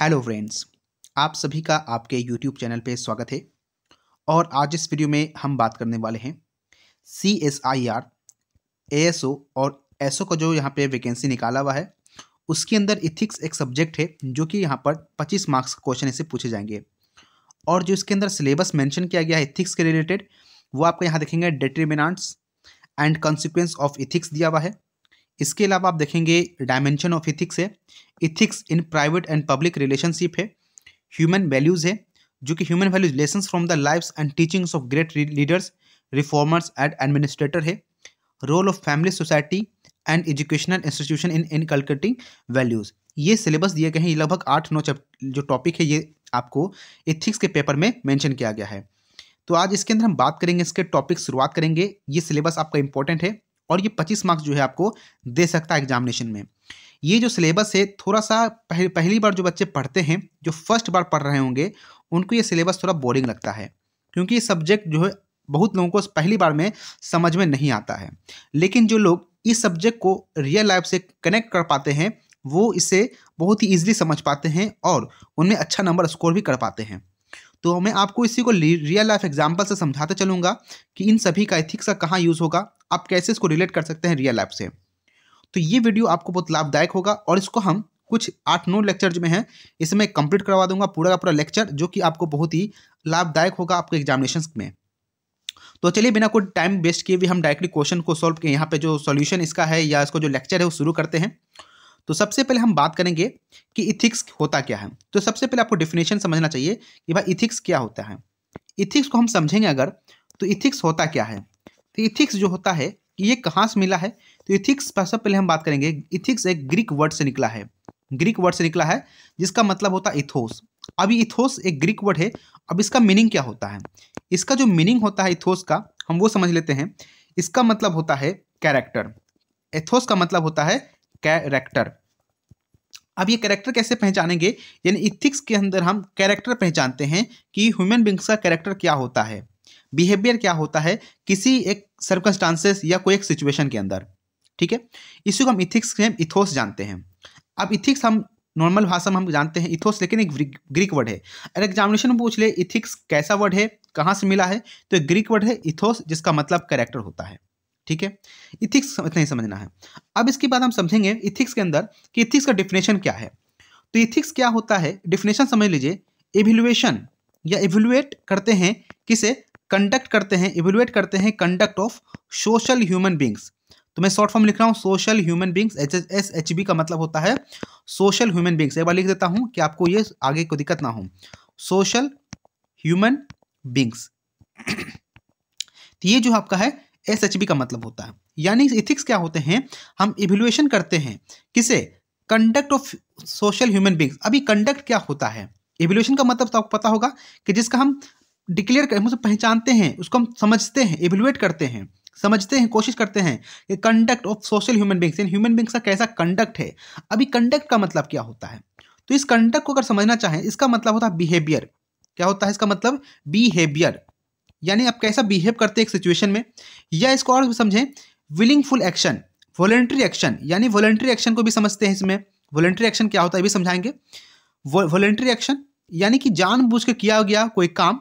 hello friends आप सभी का आपके यूट्यूब चैनल पे स्वागत है और आज इस वीडियो में हम बात करने वाले हैं C S I R A S O और एस ओ का जो यहाँ पे वैकेंसी निकाला हुआ है उसके अंदर इथिक्स एक सब्जेक्ट है जो कि यहाँ पर 25 मार्क्स क्वेश्चन इसे पूछे जाएंगे और जो इसके अंदर सिलेबस मैंशन किया गया है इथिक्स के रिलेटेड वो आपको यहाँ देखेंगे determinants and consequences of ethics दिया हुआ है इसके अलावा आप देखेंगे डायमेंशन ऑफ इथिक्स है ethics in private and public relationship है ह्यूमन वैल्यूज़ है जो कि human values lesson from the life and teachings of great leaders reformers and administrator है role of family society and educational institution in inculcating values ये syllabus दिए गए हैं लगभग आठ नौ जो टॉपिक है ये आपको इथिक्स के पेपर में मेंशन किया गया है तो आज इसके अंदर हम बात करेंगे इसके टॉपिक शुरुआत करेंगे ये सिलेबस आपका इंपॉर्टेंट है और ये पच्चीस मार्क्स जो है आपको दे सकता है एग्जामिनेशन में ये जो सिलेबस है थोड़ा सा पह, पहली बार जो बच्चे पढ़ते हैं जो फर्स्ट बार पढ़ रहे होंगे उनको ये सिलेबस थोड़ा बोरिंग लगता है क्योंकि ये सब्जेक्ट जो है बहुत लोगों को पहली बार में समझ में नहीं आता है लेकिन जो लोग इस सब्जेक्ट को रियल लाइफ से कनेक्ट कर पाते हैं वो इसे बहुत ही ईजिली समझ पाते हैं और उनमें अच्छा नंबर स्कोर भी कर पाते हैं तो मैं आपको इसी को रियल लाइफ एग्जाम्पल से समझाते चलूंगा कि इन सभी का एथिक्स का कहाँ यूज़ होगा आप कैसे इसको रिलेट कर सकते हैं रियल लाइफ से तो ये वीडियो आपको बहुत लाभदायक होगा और इसको हम कुछ आठ नौ लेक्चर जो में है इसमें कंप्लीट करवा दूंगा पूरा का पूरा लेक्चर जो कि आपको बहुत ही लाभदायक होगा आपके एग्जामिनेशन में तो चलिए बिना कोई टाइम वेस्ट किए भी हम डायरेक्टली क्वेश्चन को सॉल्व किए यहाँ पे जो सॉल्यूशन इसका है या इसको जो लेक्चर है वो शुरू करते हैं तो सबसे पहले हम बात करेंगे कि इथिक्स होता क्या है तो सबसे पहले आपको डेफिनेशन समझना चाहिए कि भाई इथिक्स क्या होता है इथिक्स को हम समझेंगे अगर तो इथिक्स होता क्या है तो इथिक्स जो होता है कि ये कहाँ से मिला है तो इथिक्स पर सबसे पहले हम बात करेंगे इथिक्स एक ग्रीक वर्ड से निकला है ग्रीक वर्ड से निकला है जिसका मतलब होता है इथोस अभी इथोस एक ग्रीक वर्ड है अब इसका मीनिंग क्या होता है इसका जो मीनिंग होता है इथोस का हम वो समझ लेते हैं इसका मतलब होता है कैरेक्टर एथोस का मतलब होता है कैरेक्टर अब ये कैरेक्टर कैसे पहचानेंगे यानी इथिक्स के अंदर हम कैरेक्टर पहचानते हैं कि ह्यूमन बींग्स का कैरेक्टर क्या होता है बिहेवियर क्या होता है किसी एक सर्कमस्टांसेस या कोई एक सिचुएशन के अंदर ठीक है इसी को हम इथिक्स के इथोस जानते हैं अब इथिक्स हम नॉर्मल भाषा में हम जानते हैं इथोस लेकिन एक ग्रीक वर्ड है अगर एग्जामिनेशन में पूछ ले इथिक्स कैसा वर्ड है कहाँ से मिला है तो एक ग्रीक वर्ड है इथोस जिसका मतलब कैरेक्टर होता है ठीक है इथिक्स इतना ही समझना है अब इसके बाद हम समझेंगे इथिक्स के अंदर कि इथिक्स का डिफिनेशन क्या है तो इथिक्स क्या होता है डिफिनेशन समझ लीजिए एवल्यूएशन या एवल्यूएट करते हैं किसे कंडक्ट करते हैं एवल्यूएट करते हैं conduct of social human beings तो मैं शॉर्ट फॉर्म लिख रहा हूँ social human beings H S H B का मतलब होता है सोशल ह्यूमन बींग्स एक बार लिख देता हूँ कि आपको ये आगे को दिक्कत ना हो सोशल ह्यूमन बींग्स ये जो आपका है एस एच बी का मतलब होता है यानी इथिक्स क्या होते हैं हम इवेल्युएशन करते हैं किसे conduct of social human beings अभी कंडक्ट क्या होता है इवेल्युएशन का मतलब तो आपको पता होगा कि जिसका हम डिक्लेयर कर मतलब पहचानते हैं उसको हम समझते हैं इवेल्युएट करते हैं समझते हैं कोशिश करते हैं कि conduct of social human beings इन ह्यूमन बींग्स का कैसा कंडक्ट है अभी कंडक्ट का मतलब क्या होता है तो इस कंडक्ट को अगर समझना चाहें इसका मतलब होता है बिहेवियर क्या होता है इसका मतलब बिहेवियर यानी आप कैसा बिहेव करते हैं एक सिचुएशन में या इसको और समझें विलिंगफुल एक्शन वॉलेंट्री एक्शन यानी वॉलेंट्री एक्शन को भी समझते हैं इसमें वॉलेंट्री एक्शन क्या होता है भी समझाएंगे वॉलेंट्री एक्शन यानी कि जानबूझ के किया गया कोई काम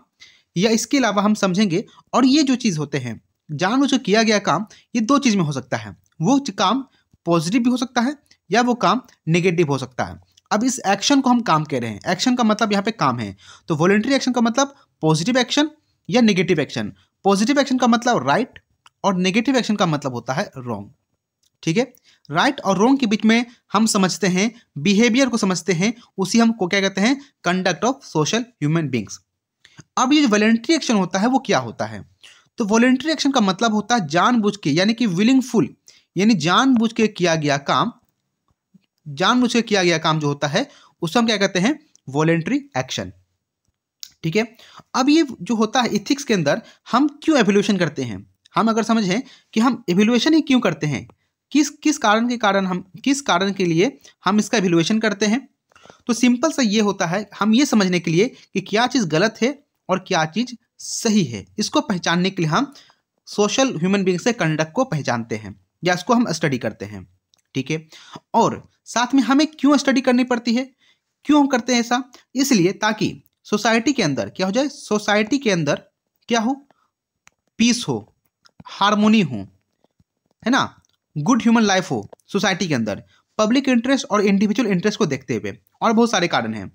या इसके अलावा हम समझेंगे और ये जो चीज़ होते हैं जानबूझ के किया गया काम ये दो चीज़ में हो सकता है वो काम पॉजिटिव भी हो सकता है या वो काम नेगेटिव हो सकता है अब इस एक्शन को हम काम कह रहे हैं एक्शन का मतलब यहाँ पे काम है तो वॉलेंट्री एक्शन का मतलब पॉजिटिव एक्शन या नेगेटिव एक्शन पॉजिटिव एक्शन का मतलब राइट right, और नेगेटिव एक्शन का मतलब होता है रॉन्ग ठीक है राइट और रॉन्ग के बीच में हम समझते हैं बिहेवियर को समझते हैं उसी हम को क्या कहते हैं conduct of social human beings अब ये जो वॉलेंट्री एक्शन होता है वो क्या होता है तो वॉलेंट्री एक्शन का मतलब होता है जानबूझ के यानी कि विलिंगफुल यानी जानबूझ के किया गया काम जानबूझ के किया गया काम जो होता है उसको हम क्या कहते हैं वॉलेंट्री एक्शन ठीक है अब ये जो होता है इथिक्स के अंदर हम क्यों एवेल्यूशन करते हैं हम अगर समझें कि हम एवेल्यूशन ही क्यों करते हैं किस किस कारण के कारण हम किस कारण के लिए हम इसका एवेल्यूशन करते हैं तो सिंपल सा ये होता है हम ये समझने के लिए कि क्या चीज़ गलत है और क्या चीज़ सही है इसको पहचानने के लिए हम सोशल ह्यूमन बींग से कंडक्ट को पहचानते हैं या इसको हम स्टडी करते हैं ठीक है और साथ में हमें क्यों स्टडी करनी पड़ती है क्यों हम करते हैं ऐसा इसलिए ताकि सोसाइटी के अंदर क्या हो जाए सोसाइटी के अंदर क्या हो पीस हो हारमोनी हो है ना गुड ह्यूमन लाइफ हो सोसाइटी के अंदर पब्लिक इंटरेस्ट और इंडिविजुअल इंटरेस्ट को देखते हुए और बहुत सारे कारण हैं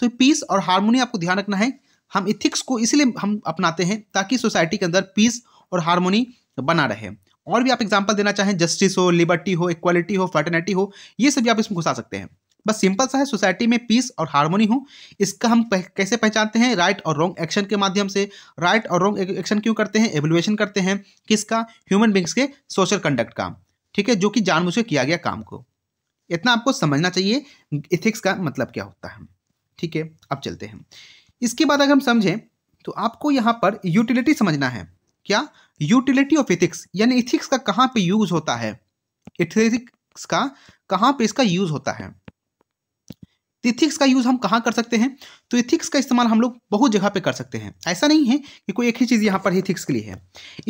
तो पीस और हारमोनी आपको ध्यान रखना है हम इथिक्स को इसलिए हम अपनाते हैं ताकि सोसाइटी के अंदर पीस और हारमोनी बना रहे और भी आप एग्जाम्पल देना चाहें जस्टिस हो लिबर्टी हो इक्वालिटी हो फर्टर्निटी हो ये सभी आप इसमें घुसा सकते हैं बस सिंपल सा है सोसाइटी में पीस और हारमोनी हो इसका हम पह, कैसे पहचानते हैं राइट और रॉन्ग एक्शन के माध्यम से राइट और रॉन्ग एक्शन क्यों करते हैं एवेलुएशन करते हैं किसका ह्यूमन बींग्स के सोशल कंडक्ट का ठीक है जो कि जानबूझ के किया गया काम को इतना आपको समझना चाहिए इथिक्स का मतलब क्या होता है ठीक है अब चलते हैं इसके बाद अगर हम समझें तो आपको यहाँ पर यूटिलिटी समझना है क्या यूटिलिटी ऑफ इथिक्स यानी इथिक्स का कहाँ पे यूज होता है इथिक्स का कहाँ पे इसका यूज होता है तो इथिक्स का यूज़ हम कहाँ कर सकते हैं तो इथिक्स का इस्तेमाल हम लोग बहुत जगह पे कर सकते हैं ऐसा नहीं है कि कोई एक ही चीज़ यहाँ पर इथिक्स के लिए है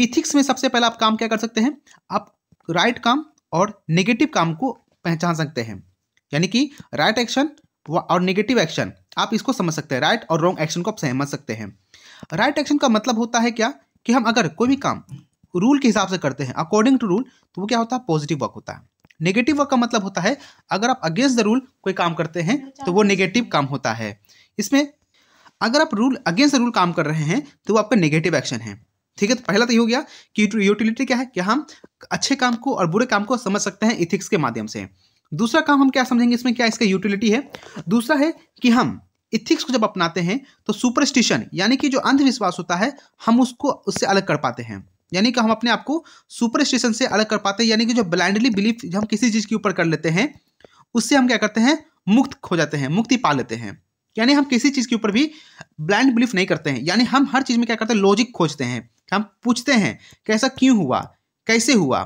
इथिक्स में सबसे पहला आप काम क्या कर सकते हैं आप राइट काम और नेगेटिव काम को पहचान सकते हैं यानी कि राइट एक्शन और नेगेटिव एक्शन आप इसको समझ सकते हैं राइट और रॉन्ग एक्शन को आप समझ सकते हैं राइट एक्शन का मतलब होता है क्या कि हम अगर कोई भी काम रूल के हिसाब से करते हैं अकॉर्डिंग टू रूल तो वो क्या होता है पॉजिटिव वर्क होता है नेगेटिव वर्क का मतलब होता है अगर आप अगेंस्ट द रूल कोई काम करते हैं तो वो नेगेटिव काम होता है इसमें अगर आप रूल अगेंस्ट द रूल काम कर रहे हैं तो वो आपका नेगेटिव एक्शन है ठीक है तो पहला तो ये हो गया कि यूटिलिटी क्या है कि हम अच्छे काम को और बुरे काम को समझ सकते हैं इथिक्स के माध्यम से दूसरा काम हम क्या समझेंगे इसमें क्या इसका यूटिलिटी है दूसरा है कि हम इथिक्स को जब अपनाते हैं तो सुपरस्टिशन यानी कि जो अंधविश्वास होता है हम उसको उससे अलग कर पाते हैं यानी कि हम अपने आप को स्टेशन से अलग कर पाते हैं यानी कि जो ब्लाइंडली बिलीफ हम किसी चीज़ के ऊपर कर लेते हैं उससे हम क्या करते हैं मुक्त हो जाते हैं मुक्ति पा लेते हैं यानी हम किसी चीज़ के ऊपर भी ब्लाइंड बिलीफ नहीं करते हैं यानी हम हर चीज़ में क्या करते हैं लॉजिक खोजते हैं हम पूछते हैं कैसा क्यों हुआ कैसे हुआ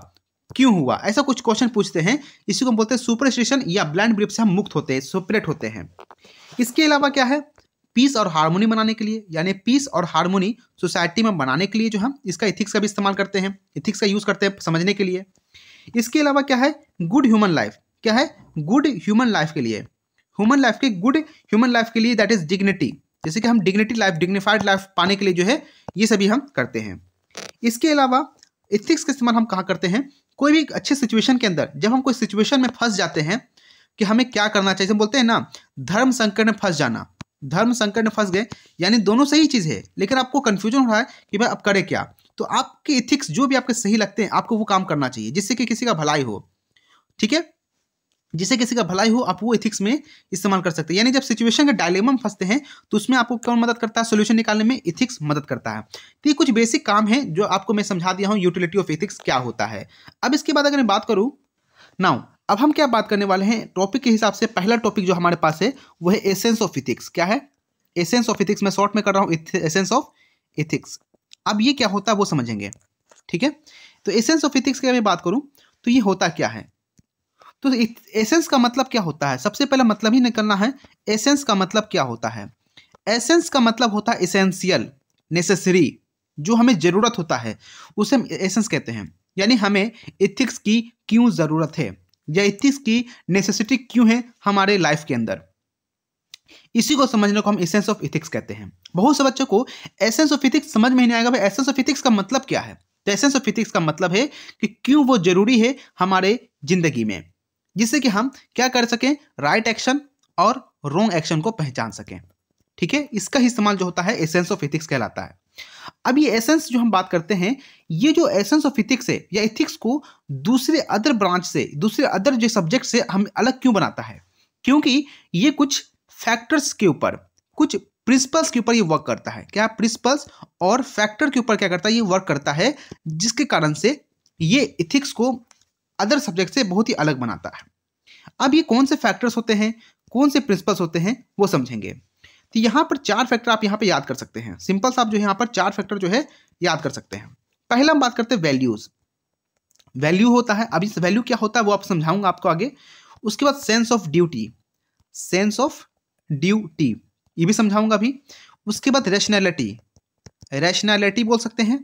क्यों हुआ ऐसा कुछ क्वेश्चन पूछते हैं इसी को हम बोलते हैं सुपरस्टिशन या ब्लाइंड बिलीफ से हम मुक्त होते हैं सुपरेट होते हैं इसके अलावा क्या है पीस और हारमोनी बनाने के लिए यानी पीस और हारमोनी सोसाइटी में बनाने के लिए जो हम इसका इथिक्स का भी इस्तेमाल करते हैं इथिक्स का यूज़ करते हैं समझने के लिए इसके अलावा क्या है गुड ह्यूमन लाइफ क्या है गुड ह्यूमन लाइफ के लिए ह्यूमन लाइफ के गुड ह्यूमन लाइफ के लिए दैट इज डिग्निटी जैसे कि हम डिग्निटी लाइफ डिग्निफाइड लाइफ पाने के लिए जो है ये सभी हम करते हैं इसके अलावा इथिक्स का इस्तेमाल हम कहाँ करते हैं कोई भी अच्छे सिचुएशन के अंदर जब हम कोई सिचुएशन में फंस जाते हैं कि हमें क्या करना चाहिए जैसे बोलते हैं ना धर्म संकट में फंस जाना धर्म संकट में फंस गए यानी दोनों सही चीज़ है लेकिन आपको कन्फ्यूजन हो रहा है कि भाई अब करें क्या तो आपके इथिक्स जो भी आपके सही लगते हैं आपको वो काम करना चाहिए जिससे कि किसी का भलाई हो ठीक है जिसे किसी का भलाई हो आप वो इथिक्स में इस्तेमाल कर सकते हैं यानी जब सिचुएशन के डायलेमा में फंसते हैं तो उसमें आपको कौन मदद करता है सोल्यूशन निकालने में इथिक्स मदद करता है तो ये कुछ बेसिक काम है जो आपको मैं समझा दिया हूँ यूटिलिटी ऑफ इथिक्स क्या होता है अब इसके बाद अगर मैं बात करूँ नाउ अब हम क्या बात करने वाले हैं टॉपिक के हिसाब से पहला टॉपिक जो हमारे पास है वह है एसेंस ऑफ इथिक्स क्या है एसेंस ऑफ इथिक्स मैं शॉर्ट में कर रहा हूँ एसेंस ऑफ इथिक्स अब ये क्या होता है वो समझेंगे ठीक है तो एसेंस ऑफ इथिक्स की अगर बात करूँ तो ये होता क्या है तो एसेंस का मतलब क्या होता है सबसे पहला मतलब ही निकलना है एसेंस का मतलब क्या होता है एसेंस का मतलब होता है एसेंशियल नेसेसरी जो हमें ज़रूरत होता है उसे हम एसेंस कहते हैं यानी हमें इथिक्स की क्यों ज़रूरत है या इथिक्स की नेसेसिटी क्यों है हमारे लाइफ के अंदर इसी को समझने को हम एसेंस ऑफ इथिक्स कहते हैं बहुत से बच्चों को एसेंस ऑफ इथिक्स समझ में नहीं आएगा भाई एसेंस ऑफ इथिक्स का मतलब क्या है तो एसेंस ऑफ इथिक्स का मतलब है कि क्यों वो जरूरी है हमारे जिंदगी में जिससे कि हम क्या कर सकें राइट एक्शन और रोंग एक्शन को पहचान सकें ठीक है इसका ही इस्तेमाल जो होता है एसेंस ऑफ इथिक्स कहलाता है अब ये एसेंस जो हम बात करते हैं ये जो एसेंस ऑफ इथिक्स है या इथिक्स को दूसरे अदर ब्रांच से दूसरे अदर जो सब्जेक्ट से हम अलग क्यों बनाता है क्योंकि ये कुछ फैक्टर्स के ऊपर कुछ प्रिंसिपल्स के ऊपर ये वर्क करता है क्या प्रिंसिपल्स और फैक्टर के ऊपर क्या करता है ये वर्क करता है जिसके कारण से ये इथिक्स को अदर सब्जेक्ट से बहुत ही अलग बनाता है अब ये कौन से फैक्टर्स होते हैं कौन से प्रिंसिपल्स होते हैं वो समझेंगे तो यहाँ पर चार फैक्टर आप यहाँ पे याद कर सकते हैं सिंपल सा आप जो यहाँ पर चार फैक्टर जो है याद कर सकते हैं पहला हम बात करते हैं वैल्यूज़ वैल्यू होता है अभी वैल्यू क्या होता है वो आप समझाऊंगा आपको आगे उसके बाद sense of duty sense of duty ये भी समझाऊंगा अभी उसके बाद रेशनैलिटी रेशनैलिटी बोल सकते हैं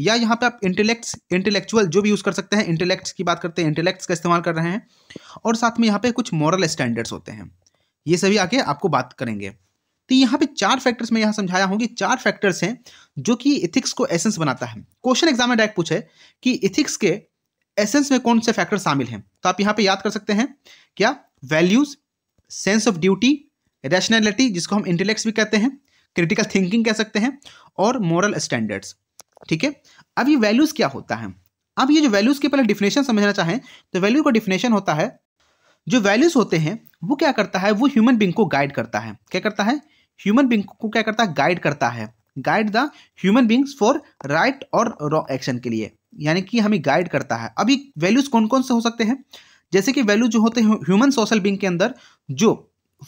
या यहाँ पे आप इंटेलेक्ट्स इंटेलेक्चुअल जो भी यूज़ कर सकते हैं इंटेलेक्ट्स की बात करते हैं इंटेलेक्ट्स का इस्तेमाल कर रहे हैं और साथ में यहाँ पे कुछ मॉरल स्टैंडर्ड्स होते हैं ये सभी आके आपको बात करेंगे तो यहाँ पे चार फैक्टर्स मैं यहाँ समझाया हूँ कि चार फैक्टर्स हैं जो कि इथिक्स को एसेंस बनाता है क्वेश्चन एग्जाम में डायरेक्ट पूछे कि इथिक्स के एसेंस में कौन से फैक्टर शामिल हैं तो आप यहाँ पे याद कर सकते हैं क्या values sense of duty rationality जिसको हम इंटेलेक्ट्स भी कहते हैं क्रिटिकल थिंकिंग कह सकते हैं और मॉरल स्टैंडर्ड्स ठीक है अब ये वैल्यूज़ क्या होता है अब ये जो वैल्यूज़ के पहले डिफिनेशन समझना चाहें तो वैल्यू का डिफिनेशन होता है जो वैल्यूज़ होते हैं वो क्या करता है वो ह्यूमन बींग को गाइड करता है क्या करता है ह्यूमन बींग को क्या करता है गाइड करता है guide the human beings for right और रॉन्ग एक्शन के लिए यानी कि हमें गाइड करता है अभी वैल्यूज कौन कौन से हो सकते हैं जैसे कि वैल्यू जो होते हैं ह्यूमन सोशल बींग के अंदर जो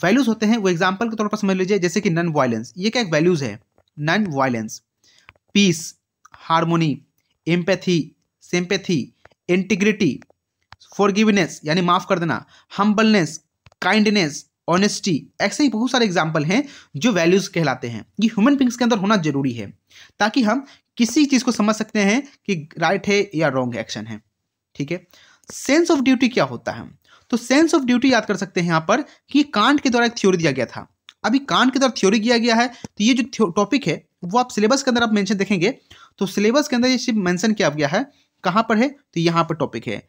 वैल्यूज होते हैं वो एग्जाम्पल के तौर पर समझ लीजिए जैसे कि नन वायलेंस ये क्या वैल्यूज है non violence peace harmony empathy sympathy integrity forgiveness यानी माफ़ कर देना हम्बलनेस काइंडनेस ऑनेस्टी ऐसे ही बहुत सारे एग्जाम्पल हैं जो वैल्यूज कहलाते हैं ये ह्यूमन बींग्स के अंदर होना जरूरी है ताकि हम किसी चीज़ को समझ सकते हैं कि राइट right है या रॉन्ग एक्शन है ठीक है सेंस ऑफ ड्यूटी क्या होता है तो सेंस ऑफ ड्यूटी याद कर सकते हैं यहाँ पर कि कांट के द्वारा एक थ्योरी दिया गया था अभी कांट के द्वारा थ्योरी किया गया है तो ये जो टॉपिक है वो आप सिलेबस के अंदर आप मेंशन देखेंगे तो सिलेबस के अंदर ये सिर्फ मेंशन किया गया है कहाँ पर है तो यहाँ पर टॉपिक है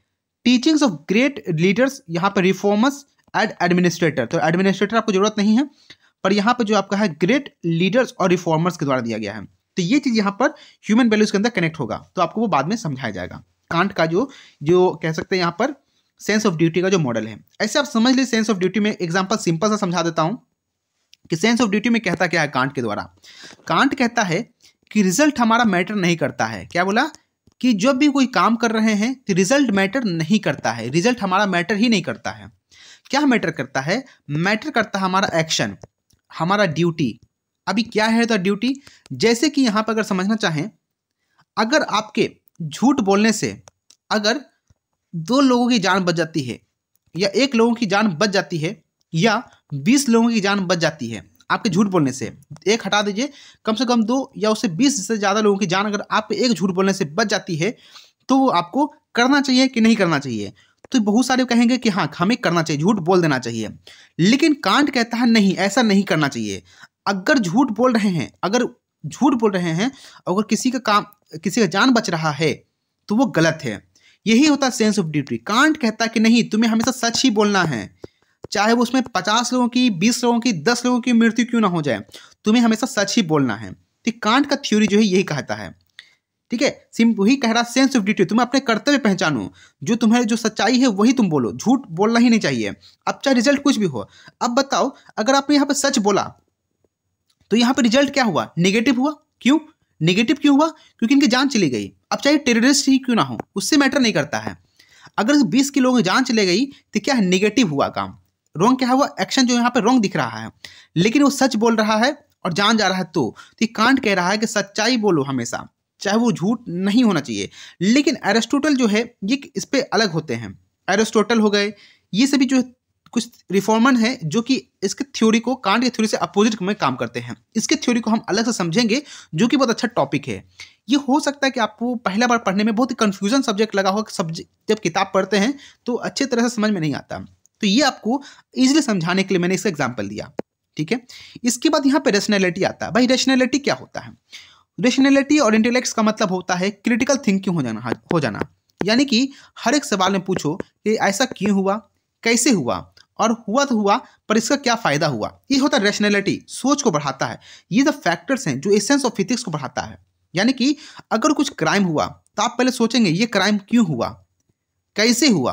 टीचिंग्स ऑफ ग्रेट लीडर्स यहाँ पर रिफॉर्मर्स एड एडमिनिस्ट्रेटर तो एडमिनिस्ट्रेटर आपको जरूरत नहीं है पर यहाँ पर जो आपका है ग्रेट लीडर्स और रिफॉर्मर्स के द्वारा दिया गया है तो ये चीज़ यहाँ पर ह्यूमन वैल्यूज के अंदर कनेक्ट होगा तो आपको वो बाद में समझाया जाएगा कांट का जो जो कह सकते हैं यहाँ पर सेंस ऑफ ड्यूटी का जो मॉडल है ऐसे आप समझ लीजिए सेंस ऑफ ड्यूटी में एग्जाम्पल सिंपल सा समझा देता हूँ कि सेंस ऑफ ड्यूटी में कहता क्या है कांट के द्वारा कांट कहता है कि रिजल्ट हमारा मैटर नहीं करता है क्या बोला कि जब भी कोई काम कर रहे हैं तो रिजल्ट मैटर नहीं करता है रिजल्ट हमारा मैटर ही नहीं करता है क्या मैटर करता है मैटर करता है हमारा एक्शन हमारा ड्यूटी अभी क्या है द ड्यूटी जैसे कि यहाँ पर अगर समझना चाहें अगर आपके झूठ बोलने से अगर दो लोगों की जान बच जाती है या एक लोगों की जान बच जाती है या बीस लोगों की जान बच जाती है आपके झूठ बोलने से एक हटा दीजिए कम से कम दो या उससे बीस से ज़्यादा लोगों की जान अगर आप एक झूठ बोलने से बच जाती है तो वो आपको करना चाहिए कि नहीं करना चाहिए तो बहुत सारे कहेंगे कि हाँ हमें करना चाहिए झूठ बोल देना चाहिए लेकिन कांट कहता है नहीं ऐसा नहीं करना चाहिए अगर झूठ बोल रहे हैं अगर झूठ बोल रहे हैं अगर किसी का काम किसी का जान बच रहा है तो वो गलत है यही होता है सेंस ऑफ ड्यूटी कांट कहता है कि नहीं तुम्हें हमेशा सच ही बोलना है चाहे वो उसमें पचास लोगों की बीस लोगों की दस लोगों की मृत्यु क्यों ना हो जाए तुम्हें हमेशा सच ही बोलना है तो कांट का थ्योरी जो है यही कहता है ठीक है सिम वही कह रहा सेंस ऑफ ड्यूटी तुम्हें अपने कर्तव्य पहचानो जो तुम्हारी जो सच्चाई है वही तुम बोलो झूठ बोलना ही नहीं चाहिए अब चाहे रिजल्ट कुछ भी हो अब बताओ अगर आपने यहाँ पर सच बोला तो यहाँ पर रिजल्ट क्या हुआ निगेटिव हुआ क्यों निगेटिव क्यों हुआ क्योंकि इनकी जान चली गई अब चाहे टेररिस्ट ही क्यों ना हो उससे मैटर नहीं करता है अगर बीस के लोगों की जान चले गई तो क्या निगेटिव हुआ काम रॉन्ग क्या हुआ एक्शन जो यहाँ पर रॉन्ग दिख रहा है लेकिन वो सच बोल रहा है और जान जा रहा है तो, तो कांट कह रहा है कि सच्चाई बोलो हमेशा चाहे वो झूठ नहीं होना चाहिए लेकिन एरिस्टोटल जो है ये इस पर अलग होते हैं एरिस्टोटल हो गए ये सभी जो कुछ रिफॉर्मर हैं जो कि इसके थ्योरी को कांट के थ्योरी से अपोजिट में काम करते हैं इसके थ्योरी को हम अलग से समझेंगे जो कि बहुत अच्छा टॉपिक है ये हो सकता है कि आपको पहला बार पढ़ने में बहुत ही कन्फ्यूजन सब्जेक्ट लगा होगा सब्जेक्ट जब किताब पढ़ते हैं तो अच्छे तरह से समझ में नहीं आता तो ये आपको ईजिली समझाने के लिए मैंने इसका एग्जाम्पल दिया ठीक है इसके बाद यहाँ पर रेशनैलिटी आता है भाई रेशनैलिटी क्या होता है रेशनैलिटी और इंटेलेक्ट्स का मतलब होता है क्रिटिकल थिंकिंग हो जाना हो जाना यानी कि हर एक सवाल में पूछो कि ऐसा क्यों हुआ कैसे हुआ और हुआ तो हुआ पर इसका क्या फ़ायदा हुआ ये होता है रेशनैलिटी सोच को बढ़ाता है ये द फैक्टर्स हैं जो एसेंस ऑफ फिजिक्स को बढ़ाता है यानी कि अगर कुछ क्राइम हुआ तो आप पहले सोचेंगे ये क्राइम क्यों हुआ कैसे हुआ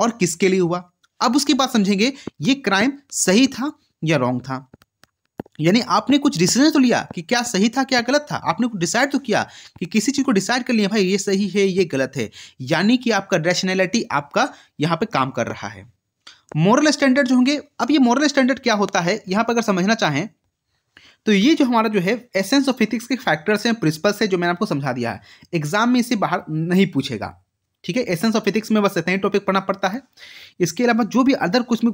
और किसके लिए हुआ अब उसके बाद समझेंगे ये क्राइम सही था या रॉन्ग था यानी आपने कुछ डिसीजन तो लिया कि क्या सही था क्या गलत था आपने कुछ डिसाइड तो किया कि किसी चीज़ को डिसाइड कर लिया भाई ये सही है ये गलत है यानी कि आपका रैशनैलिटी आपका यहाँ पे काम कर रहा है मॉरल स्टैंडर्ड जो होंगे अब ये मॉरल स्टैंडर्ड क्या होता है यहाँ पर अगर समझना चाहें तो ये जो हमारा जो है एसेंस ऑफ फिथिक्स के फैक्टर्स हैं प्रिंसिपल्स हैं जो मैंने आपको समझा दिया है एग्जाम में इसे बाहर नहीं पूछेगा ठीक है एसेंस ऑफ फिजिक्स में बस इतना ही टॉपिक पढ़ना पड़ता है इसके अलावा जो भी अदर कुछ में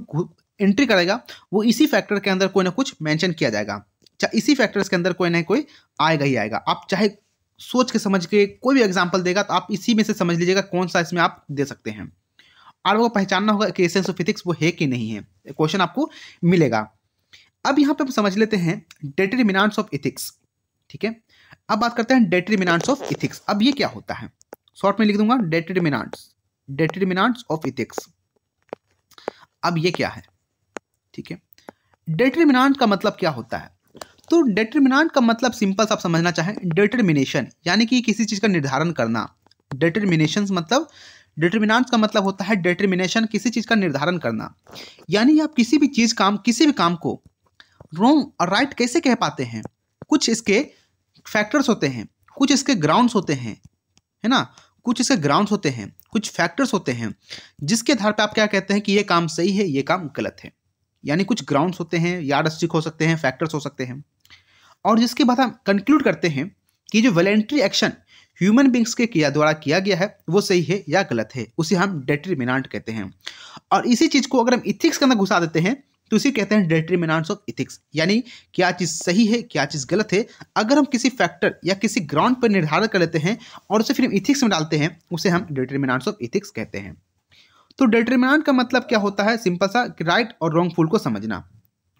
एंट्री करेगा वो इसी फैक्टर के अंदर कोई ना कुछ मेंशन किया जाएगा चाहे इसी फैक्टर्स के अंदर कोई ना कोई आएगा ही आएगा आप चाहे सोच के समझ के कोई भी एग्जाम्पल देगा तो आप इसी में से समझ लीजिएगा कौन सा इसमें आप दे सकते हैं और आपको पहचानना होगा कि एसेंस ऑफ इथिक्स वो है कि नहीं है क्वेश्चन आपको मिलेगा अब यहाँ पे हम समझ लेते हैं मिनान्स ऑफ इथिक्स ठीक है अब बात करते हैं मिनान्स ऑफ इथिक्स अब ये क्या होता है शॉर्ट में लिख दूंगा डेटरमिनाट्स डेटरमिनाट्स ऑफ इथिक्स अब ये क्या है ठीक है डेटरमिनाट का मतलब क्या होता है तो डेटरमिनाट का मतलब सिंपल सा आप समझना चाहें डेटरमिनेशन यानी कि किसी चीज़ का निर्धारण करना डेटरमिनेशन मतलब डिटर्मिनाट्स का मतलब होता है डिटर्मिनेशन किसी चीज़ का निर्धारण करना यानी आप किसी भी चीज़ काम किसी भी काम को रोंग और राइट कैसे कह पाते हैं कुछ इसके फैक्टर्स होते हैं कुछ इसके ग्राउंड्स होते हैं है ना कुछ इसके ग्राउंड्स होते हैं कुछ फैक्टर्स होते हैं जिसके आधार पर आप क्या कहते हैं कि ये काम सही है ये काम गलत है यानी कुछ ग्राउंड्स होते हैं यार्ड स्टिक हो सकते हैं फैक्टर्स हो सकते हैं और जिसके बाद हम कंक्लूड करते हैं कि जो वॉलेंट्री एक्शन ह्यूमन बींग्स के किया द्वारा किया गया है वो सही है या गलत है उसे हम डेटरीमिनाट कहते हैं और इसी चीज़ को अगर हम इथिक्स के अंदर घुसा देते हैं तो इसे कहते हैं डेट्रीमिनाट्स ऑफ इथिक्स यानी क्या चीज़ सही है क्या चीज़ गलत है अगर हम किसी फैक्टर या किसी ग्राउंड पर निर्धारण कर लेते हैं और उसे फिर हम इथिक्स में डालते हैं उसे हम डेट्रीमिनाट्स ऑफ इथिक्स कहते हैं तो डेटरमिनाट का मतलब क्या होता है सिंपल सा राइट और रॉन्ग फूल को समझना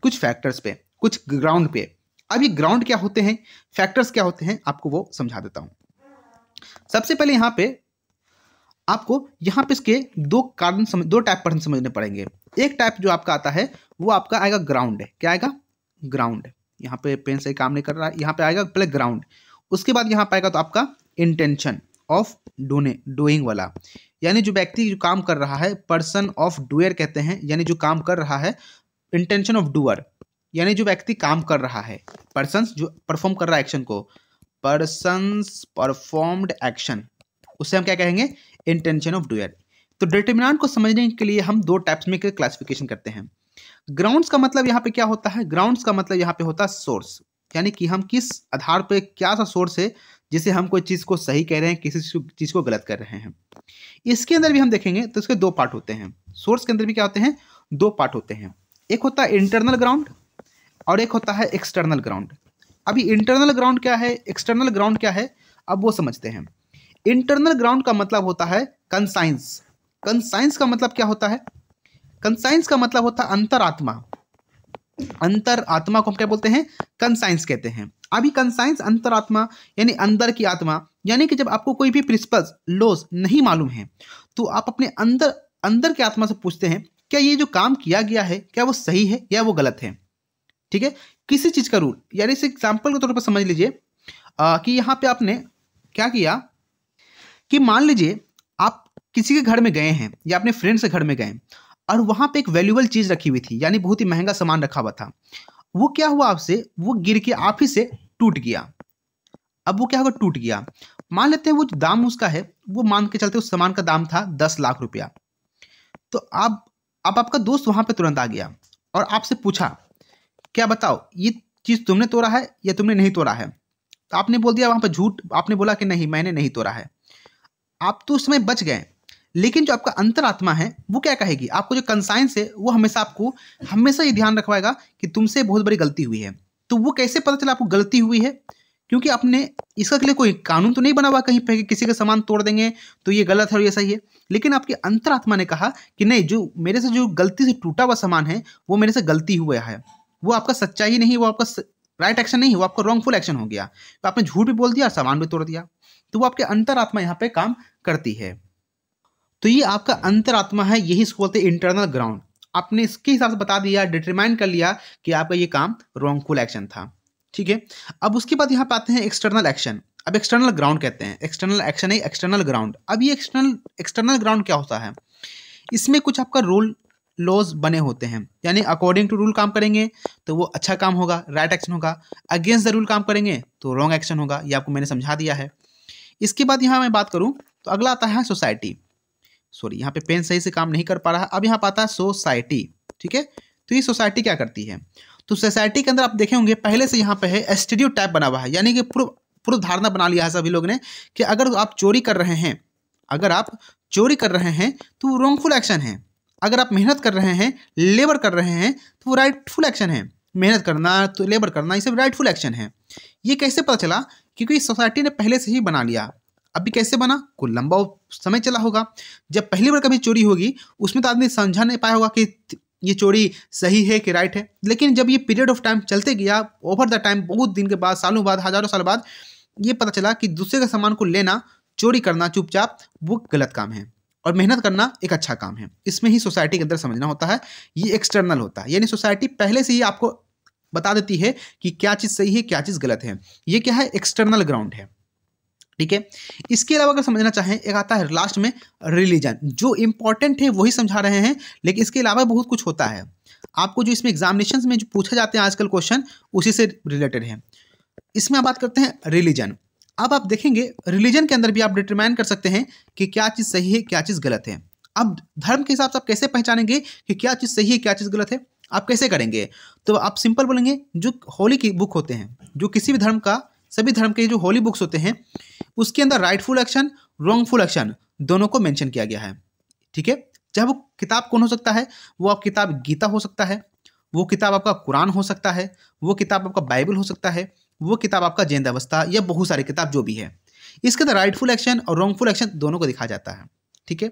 कुछ फैक्टर्स पे कुछ ग्राउंड पे अब ये ग्राउंड क्या होते हैं फैक्टर्स क्या होते हैं आपको वो समझा देता हूँ सबसे पहले यहाँ पे आपको यहाँ पे इसके दो कारण दो टाइप पर्सन समझने पड़ेंगे एक टाइप जो आपका आता है वो आपका आएगा ग्राउंड क्या आएगा ग्राउंड यहाँ पे पेन से काम नहीं कर रहा है यहाँ पे आएगा पहले ग्राउंड उसके बाद यहाँ पे आएगा तो आपका इंटेंशन ऑफ डोने डूइंग वाला यानी जो व्यक्ति जो काम कर रहा है पर्सन ऑफ डूअर कहते हैं यानी जो काम कर रहा है इंटेंशन ऑफ डूअर यानी जो व्यक्ति काम कर रहा है पर्सन जो परफॉर्म कर रहा है एक्शन को पर्सन परफॉर्म्ड एक्शन उससे हम क्या कहेंगे इंटेंशन ऑफ डूअर तो डिटर्मिनाट को समझने के लिए हम दो टाइप्स में क्लासिफिकेशन करते हैं ग्राउंड्स का मतलब यहाँ पे क्या होता है ग्राउंड्स का मतलब यहाँ पे होता है सोर्स यानी कि हम किस आधार पे क्या सा सोर्स है जिसे हम कोई चीज़ को सही कह रहे हैं किसी चीज़ को गलत कर रहे हैं इसके अंदर भी हम देखेंगे तो इसके दो पार्ट होते हैं सोर्स के अंदर भी क्या होते हैं दो पार्ट होते हैं एक होता है इंटरनल ग्राउंड और एक होता है एक्सटर्नल ग्राउंड अभी इंटरनल ग्राउंड क्या है एक्सटर्नल ग्राउंड क्या है अब वो समझते हैं इंटरनल ग्राउंड का मतलब होता है कंसाइंस कंसाइंस का मतलब क्या होता है कंसाइंस का मतलब होता है अंतरात्मा अंतर आत्मा को हम क्या बोलते हैं कंसाइंस कहते हैं अभी कंसाइंस अंतरात्मा यानी अंदर की आत्मा यानी कि जब आपको कोई भी प्रिंसिपल्स लॉज नहीं मालूम है तो आप अपने अंदर अंदर की आत्मा से पूछते हैं क्या ये जो काम किया गया है क्या वो सही है या वो गलत है ठीक है किसी चीज़ का रूल यानी इसे एग्जाम्पल के तौर पर समझ लीजिए कि यहाँ पे आपने क्या किया कि मान लीजिए आप किसी के घर में गए हैं या अपने फ्रेंड से घर में गए और वहाँ पे एक वैल्यूबल चीज़ रखी हुई थी यानी बहुत ही महंगा सामान रखा हुआ था वो क्या हुआ आपसे वो गिर के आप ही से टूट गया अब वो क्या होगा टूट गया मान लेते हैं वो जो दाम उसका है वो मान के चलते उस सामान का दाम था दस लाख रुपया तो आप अब आपका दोस्त वहाँ पे तुरंत आ गया और आपसे पूछा क्या बताओ ये चीज़ तुमने तोड़ा है या तुमने नहीं तोड़ा है तो आपने बोल दिया वहाँ पर झूठ आपने बोला कि नहीं मैंने नहीं तोड़ा है आप तो उस समय बच गए लेकिन जो आपका अंतरात्मा है वो क्या कहेगी आपको जो कंसाइंस है वो हमेशा आपको हमेशा ये ध्यान रखवाएगा कि तुमसे बहुत बड़ी गलती हुई है तो वो कैसे पता चला आपको गलती हुई है क्योंकि आपने इसका के लिए कोई कानून तो नहीं बना हुआ कहीं पे कि किसी का सामान तोड़ देंगे तो ये गलत है और ये सही है लेकिन आपकी अंतरात्मा ने कहा कि नहीं जो मेरे से जो गलती से टूटा हुआ सामान है वो मेरे से गलती हुआ है वो आपका सच्चाई नहीं वो आपका राइट एक्शन नहीं वो आपका रॉन्गफुल एक्शन हो गया तो आपने झूठ भी बोल दिया और सामान भी तोड़ दिया तो वो आपके अंतरात्मा यहाँ पे काम करती है तो ये आपका अंतरात्मा है यही इसको बोलते हैं इंटरनल ग्राउंड आपने इसके हिसाब से बता दिया डिटरमाइन कर लिया कि आपका ये काम रॉन्गफुल एक्शन था ठीक है अब उसके बाद यहाँ पे आते हैं एक्सटर्नल एक्शन अब एक्सटर्नल ग्राउंड कहते हैं एक्सटर्नल एक्शन है एक्सटर्नल ग्राउंड अब ये एक्सटर्नल एक्सटर्नल ग्राउंड क्या होता है इसमें कुछ आपका रूल लॉज बने होते हैं यानी अकॉर्डिंग टू रूल काम करेंगे तो वो अच्छा काम होगा राइट एक्शन होगा अगेंस्ट द रूल काम करेंगे तो रॉन्ग एक्शन होगा ये आपको मैंने समझा दिया है इसके बाद यहाँ मैं बात करूँ तो अगला आता है सोसाइटी सॉरी यहाँ पे पेन सही से काम नहीं कर पा रहा अब यहाँ पाता है सोसाइटी ठीक है तो ये सोसाइटी क्या करती है तो सोसाइटी के अंदर आप देखे होंगे पहले से यहाँ पे है एस्टीडियो टाइप बना हुआ है यानी कि पूर्व पूर्व धारणा बना लिया है सभी लोग ने कि अगर आप चोरी कर रहे हैं अगर आप चोरी कर रहे हैं तो वो रॉन्गफुल एक्शन है अगर आप मेहनत कर रहे हैं लेबर कर रहे हैं तो वो राइटफुल एक्शन है मेहनत करना तो लेबर करना ये सब राइटफुल एक्शन है ये कैसे पता चला क्योंकि सोसाइटी ने पहले से ही बना लिया अभी कैसे बना को लंबा समय चला होगा जब पहली बार कभी चोरी होगी उसमें तो आदमी समझा नहीं पाया होगा कि ये चोरी सही है कि राइट है लेकिन जब ये पीरियड ऑफ टाइम चलते गया ओवर द टाइम बहुत दिन के बाद सालों बाद हजारों साल बाद ये पता चला कि दूसरे के सामान को लेना चोरी करना चुपचाप वो गलत काम है और मेहनत करना एक अच्छा काम है इसमें ही सोसाइटी के अंदर समझना होता है ये एक्सटर्नल होता है यानी सोसाइटी पहले से ही आपको बता देती है कि क्या चीज़ सही है क्या चीज़ गलत है ये क्या है एक्सटर्नल ग्राउंड है ठीक है इसके अलावा अगर समझना चाहें एक आता है लास्ट में रिलीजन जो इम्पोर्टेंट है वही समझा रहे हैं लेकिन इसके अलावा बहुत कुछ होता है आपको जो इसमें एग्जामिनेशन में जो पूछे जाते हैं आजकल क्वेश्चन उसी से रिलेटेड है इसमें आप बात करते हैं रिलीजन अब आप देखेंगे रिलीजन के अंदर भी आप डिटरमाइन कर सकते हैं कि क्या चीज़ सही है क्या चीज़ गलत है अब धर्म के हिसाब से आप कैसे पहचानेंगे कि क्या चीज़ सही है क्या चीज़ गलत है आप कैसे करेंगे तो आप सिंपल बोलेंगे जो होली की बुक होते हैं जो किसी भी धर्म का सभी धर्म के जो होली बुक्स होते हैं उसके अंदर राइटफुल एक्शन रॉन्गफुल एक्शन दोनों को मेंशन किया गया है ठीक है चाहे वो किताब कौन हो सकता है वो आप किताब गीता हो सकता है वो किताब आपका कुरान हो सकता है वो किताब आपका बाइबल हो सकता है वो किताब आपका अवस्था या बहुत सारी किताब जो भी है इसके अंदर राइटफुल एक्शन और रॉन्गफुल एक्शन दोनों को दिखा जाता है ठीक है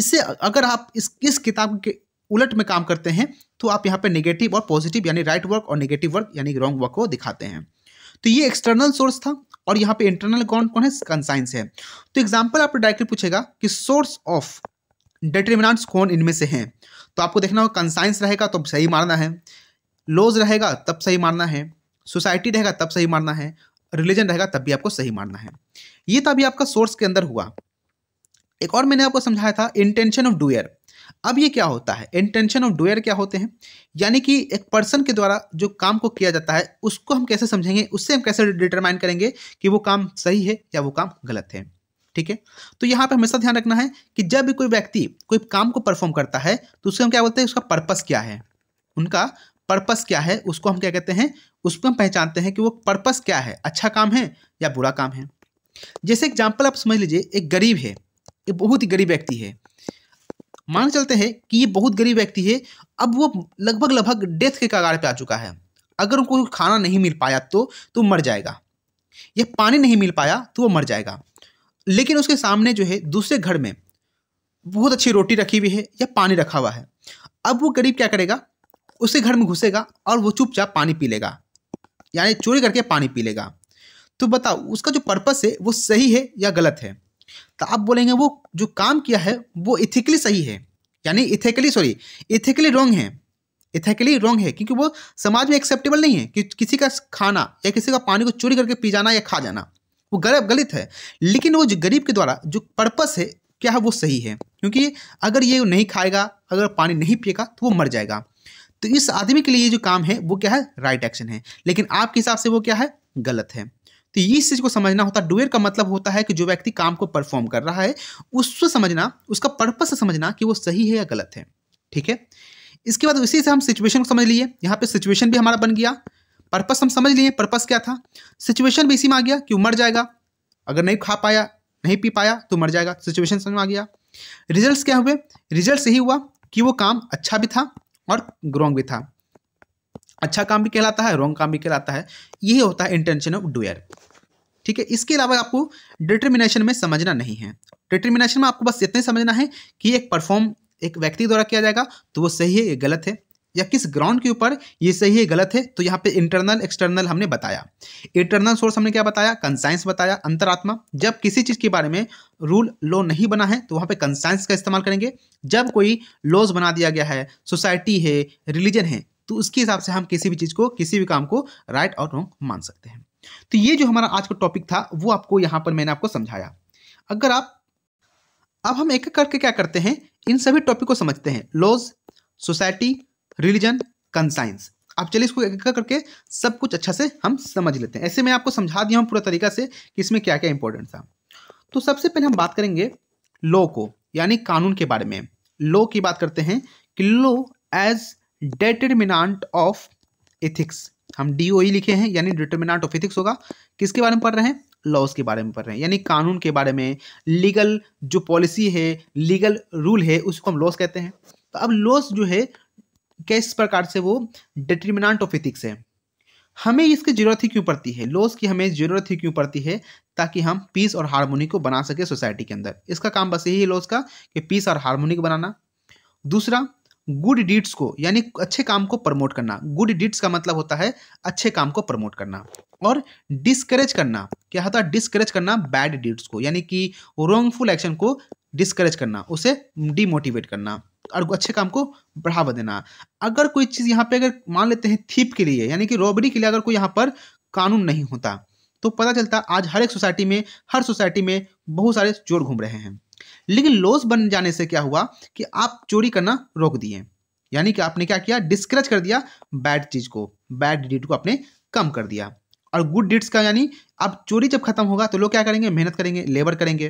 इससे अगर आप इस इस किताब के उलट में काम करते हैं तो आप यहाँ पे नेगेटिव और पॉजिटिव यानी राइट वर्क और नेगेटिव वर्क यानी रॉन्ग वर्क को दिखाते हैं तो ये एक्सटर्नल सोर्स था और यहाँ पे इंटरनल अकाउंट कौन है कंसाइंस है तो एग्जाम्पल आपको डायरेक्टली पूछेगा कि सोर्स ऑफ डिटर्मिनाट्स कौन इनमें से हैं तो आपको देखना होगा कंसाइंस रहेगा तो सही मारना है लॉज रहेगा तब सही मारना है सोसाइटी रहेगा तब सही मारना है रिलीजन रहेगा तब भी आपको सही मारना है ये तो अभी आपका सोर्स के अंदर हुआ एक और मैंने आपको समझाया था इंटेंशन ऑफ डूयर अब ये क्या होता है इंटेंशन ऑफ डुअर क्या होते हैं यानी कि एक पर्सन के द्वारा जो काम को किया जाता है उसको हम कैसे समझेंगे उससे हम कैसे डिटरमाइन करेंगे कि वो काम सही है या वो काम गलत है ठीक है तो यहाँ पे हमेशा ध्यान रखना है कि जब भी कोई व्यक्ति कोई काम को परफॉर्म करता है तो उसको हम क्या बोलते हैं उसका पर्पस क्या है उनका पर्पस क्या है उसको हम क्या कहते हैं उसको हम पहचानते हैं कि वो पर्पस क्या है अच्छा काम है या बुरा काम है जैसे एग्जाम्पल आप समझ लीजिए एक गरीब है एक बहुत ही गरीब व्यक्ति है मान चलते हैं कि ये बहुत गरीब व्यक्ति है अब वो लगभग लगभग डेथ के कगार पे आ चुका है अगर उनको खाना नहीं मिल पाया तो तो मर जाएगा या पानी नहीं मिल पाया तो वो मर जाएगा लेकिन उसके सामने जो है दूसरे घर में बहुत अच्छी रोटी रखी हुई है या पानी रखा हुआ है अब वो गरीब क्या करेगा उसके घर में घुसेगा और वो चुपचाप पानी पी लेगा यानी चोरी करके पानी पी लेगा तो बताओ उसका जो पर्पस है वो सही है या गलत है तो आप बोलेंगे वो जो काम किया है वो इथिकली सही है यानी इथिकली सॉरी इथिकली रॉन्ग है इथिकली रॉन्ग है क्योंकि वो समाज में एक्सेप्टेबल नहीं है कि किसी का खाना या किसी का पानी को चोरी करके पी जाना या खा जाना वो गलत गलत है लेकिन वो जो गरीब के द्वारा जो पर्पस है क्या है वो सही है क्योंकि अगर ये नहीं खाएगा अगर पानी नहीं पिएगा तो वो मर जाएगा तो इस आदमी के लिए ये जो काम है वो क्या है राइट एक्शन है लेकिन आपके हिसाब से वो क्या है गलत है तो इस चीज़ को समझना होता है डुअर का मतलब होता है कि जो व्यक्ति काम को परफॉर्म कर रहा है उसको समझना उसका पर्पस समझना कि वो सही है या गलत है ठीक है इसके बाद उसी से हम सिचुएशन को समझ लिए यहाँ पे सिचुएशन भी हमारा बन गया पर्पज हम समझ लिए पर्पज क्या था सिचुएशन भी इसी में आ गया कि वो मर जाएगा अगर नहीं खा पाया नहीं पी पाया तो मर जाएगा सिचुएशन समझ में आ गया रिजल्ट्स क्या हुए रिजल्ट यही हुआ कि वो काम अच्छा भी था और रॉन्ग भी था अच्छा काम भी कहलाता है रॉन्ग काम भी कहलाता है यही होता है इंटेंशन ऑफ डुअर ठीक है इसके अलावा आपको डिटर्मिनेशन में समझना नहीं है डिटर्मिनेशन में आपको बस इतने समझना है कि एक परफॉर्म एक व्यक्ति द्वारा किया जाएगा तो वो सही है ये गलत है या किस ग्राउंड के ऊपर ये सही है गलत है तो यहाँ पे इंटरनल एक्सटर्नल हमने बताया इंटरनल सोर्स हमने क्या बताया कंसाइंस बताया अंतरात्मा जब किसी चीज़ के बारे में रूल लॉ नहीं बना है तो वहाँ पे कंसाइंस का इस्तेमाल करेंगे जब कोई लॉज बना दिया गया है सोसाइटी है रिलीजन है तो उसके हिसाब से हम किसी भी चीज़ को किसी भी काम को राइट और रॉन्ग मान सकते हैं तो ये जो हमारा आज का टॉपिक था वो आपको यहाँ पर मैंने आपको समझाया अगर आप अब हम एक एक करके क्या करते हैं इन सभी टॉपिक को समझते हैं लॉज सोसाइटी रिलीजन कंसाइंस आप चलिए इसको एक एक करके सब कुछ अच्छा से हम समझ लेते हैं ऐसे मैं आपको समझा दिया हूँ पूरा तरीका से कि इसमें क्या क्या इंपॉर्टेंट था तो सबसे पहले हम बात करेंगे लॉ को यानी कानून के बारे में लॉ की बात करते हैं कि law as determinant of ethics हम डी ओ e लिखे हैं यानी डिटर्मिनाट ऑफ इथिक्स होगा किसके बारे में पढ़ रहे हैं लॉस के बारे में पढ़ रहे हैं यानी कानून के बारे में लीगल जो पॉलिसी है लीगल रूल है उसको हम लॉस कहते हैं तो अब लॉस जो है किस प्रकार से वो डिटर्मिनाट ऑफ इथिक्स है हमें इसकी जरूरत ही क्यों पड़ती है लॉस की हमें जरूरत ही क्यों पड़ती है ताकि हम पीस और हारमोनी को बना सके सोसाइटी के अंदर इसका काम बस यही है लॉस का कि पीस और हारमोनी को बनाना दूसरा गुड डीड्स को यानी अच्छे काम को प्रमोट करना गुड डीड्स का मतलब होता है अच्छे काम को प्रमोट करना और डिस्करेज करना क्या होता है डिस्करेज करना बैड डीड्स को यानी कि रॉन्गफुल एक्शन को डिस्करेज करना उसे डिमोटिवेट करना और अच्छे काम को बढ़ावा देना अगर कोई चीज़ यहाँ पे अगर मान लेते हैं थीप के लिए यानी कि रॉबरी के लिए अगर कोई यहाँ पर कानून नहीं होता तो पता चलता आज हर एक सोसाइटी में हर सोसाइटी में बहुत सारे चोर घूम रहे हैं लेकिन लॉस बन जाने से क्या हुआ कि आप चोरी करना रोक दिए यानी कि आपने क्या किया डिस्करेज कर दिया बैड चीज को बैड डीड को आपने कम कर दिया और गुड डीड्स का यानी अब चोरी जब खत्म होगा तो लोग क्या करेंगे मेहनत करेंगे लेबर करेंगे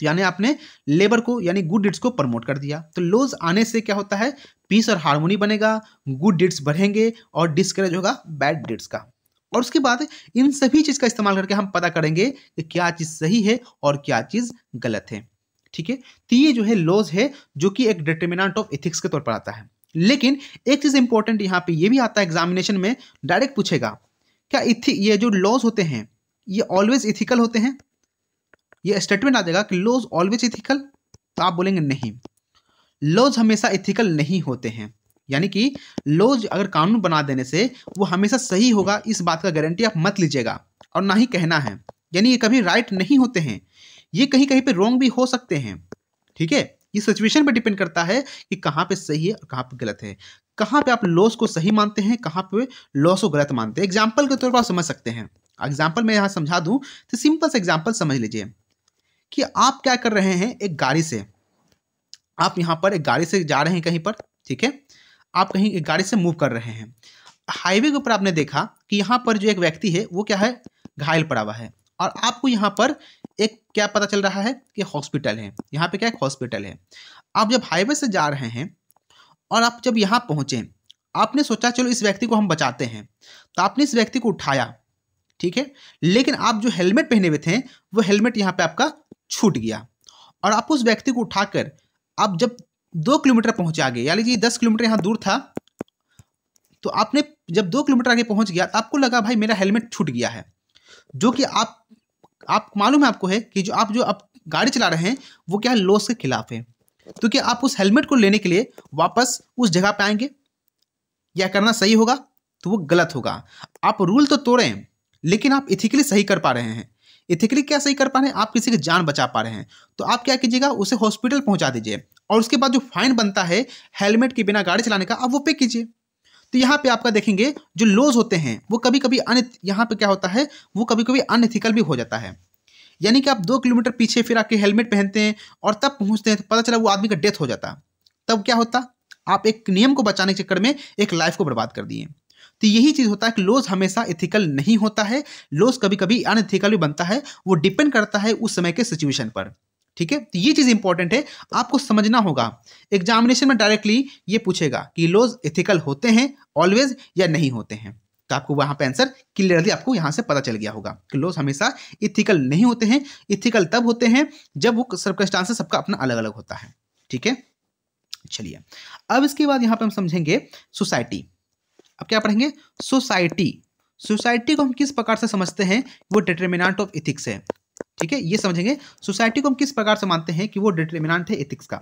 तो यानी आपने लेबर को यानी गुड डीड्स को प्रमोट कर दिया तो लॉज आने से क्या होता है पीस और हारमोनी बनेगा गुड डीड्स बढ़ेंगे और डिस्करेज होगा बैड डीड्स का और उसके बाद इन सभी चीज़ का इस्तेमाल करके हम पता करेंगे कि क्या चीज़ सही है और क्या चीज़ गलत है ठीक है तो ये जो है लॉज है जो कि एक डिटर्मिनेंट ऑफ एथिक्स के तौर पर आता है लेकिन एक चीज़ इंपॉर्टेंट यहाँ पे ये भी आता है एग्जामिनेशन में डायरेक्ट पूछेगा क्या इथिक ये जो लॉज होते हैं ये ऑलवेज इथिकल होते हैं ये स्टेटमेंट आ जाएगा कि लॉज ऑलवेज इथिकल तो आप बोलेंगे नहीं लॉज हमेशा इथिकल नहीं होते हैं यानी कि लॉज अगर कानून बना देने से वो हमेशा सही होगा इस बात का गारंटी आप मत लीजिएगा और ना ही कहना है यानी ये कभी राइट नहीं होते हैं ये कहीं कहीं पे रॉन्ग भी हो सकते हैं ठीक है ये सिचुएशन पे डिपेंड करता है कि कहाँ पे सही है और कहाँ पे गलत है कहाँ पे आप लॉस को सही मानते हैं कहाँ पे लॉस को गलत मानते हैं एग्जाम्पल के तौर पर आप समझ सकते हैं एग्जाम्पल मैं यहाँ समझा दूँ तो सिंपल से एग्जाम्पल समझ लीजिए कि आप क्या कर रहे हैं एक गाड़ी से आप यहाँ पर एक गाड़ी से जा रहे हैं कहीं पर ठीक है आप कहीं एक गाड़ी से मूव कर रहे हैं हाईवे के ऊपर आपने देखा कि यहाँ पर जो एक व्यक्ति है वो क्या है घायल पड़ा हुआ है और आपको यहाँ पर एक क्या पता चल रहा है कि हॉस्पिटल है यहाँ पे क्या एक हॉस्पिटल है आप जब हाईवे से जा रहे हैं और आप जब यहाँ पहुँचे आपने सोचा चलो इस व्यक्ति को हम बचाते हैं तो आपने इस व्यक्ति को उठाया ठीक है लेकिन आप जो हेलमेट पहने हुए थे वो हेलमेट यहाँ पर आपका छूट गया और आप उस व्यक्ति को उठाकर आप जब दो किलोमीटर पहुँचे आगे या लीजिए दस किलोमीटर यहाँ दूर था तो आपने जब दो किलोमीटर आगे पहुँच गया तो आपको लगा भाई मेरा हेलमेट छूट गया है जो कि आप आप मालूम है आपको है कि जो आप जो आप गाड़ी चला रहे हैं वो क्या है लॉस के खिलाफ है तो क्या आप उस हेलमेट को लेने के लिए वापस उस जगह पर आएंगे या करना सही होगा तो वो गलत होगा आप रूल तो तोड़ें लेकिन आप इथिकली सही कर पा रहे हैं इथिकली क्या सही कर पा रहे हैं आप किसी की जान बचा पा रहे हैं तो आप क्या कीजिएगा उसे हॉस्पिटल पहुंचा दीजिए और उसके बाद जो फाइन बनता है हेलमेट के बिना गाड़ी चलाने का आप वो पे कीजिए तो यहाँ पे आपका देखेंगे जो लॉज होते हैं वो कभी कभी अन यहाँ पे क्या होता है वो कभी कभी अनएथिकल भी हो जाता है यानी कि आप दो किलोमीटर पीछे फिर आके हेलमेट पहनते हैं और तब पहुँचते हैं तो पता चला वो आदमी का डेथ हो जाता तब क्या होता आप एक नियम को बचाने के चक्कर में एक लाइफ को बर्बाद कर दिए तो यही चीज़ होता है कि लॉज हमेशा इथिकल नहीं होता है लॉज कभी कभी अनएथिकल भी बनता है वो डिपेंड करता है उस समय के सिचुएशन पर ठीक है तो ये चीज़ इंपॉर्टेंट है आपको समझना होगा एग्जामिनेशन में डायरेक्टली ये पूछेगा कि लोज इथिकल होते हैं ऑलवेज या नहीं होते हैं तो आपको वहां पे आंसर क्लियरली आपको यहां से पता चल गया होगा कि लोज हमेशा इथिकल नहीं होते हैं इथिकल तब होते हैं जब वो सर्कस्टांसेस सबका अपना अलग अलग होता है ठीक है चलिए अब इसके बाद यहां पर हम समझेंगे सोसाइटी अब क्या पढ़ेंगे सोसाइटी सोसाइटी को हम किस प्रकार से समझते हैं वो डिटर्मिनाट ऑफ इथिक्स है ठीक है ये समझेंगे सोसाइटी को हम किस प्रकार से मानते हैं कि वो डिटर्मिनाट है एथिक्स का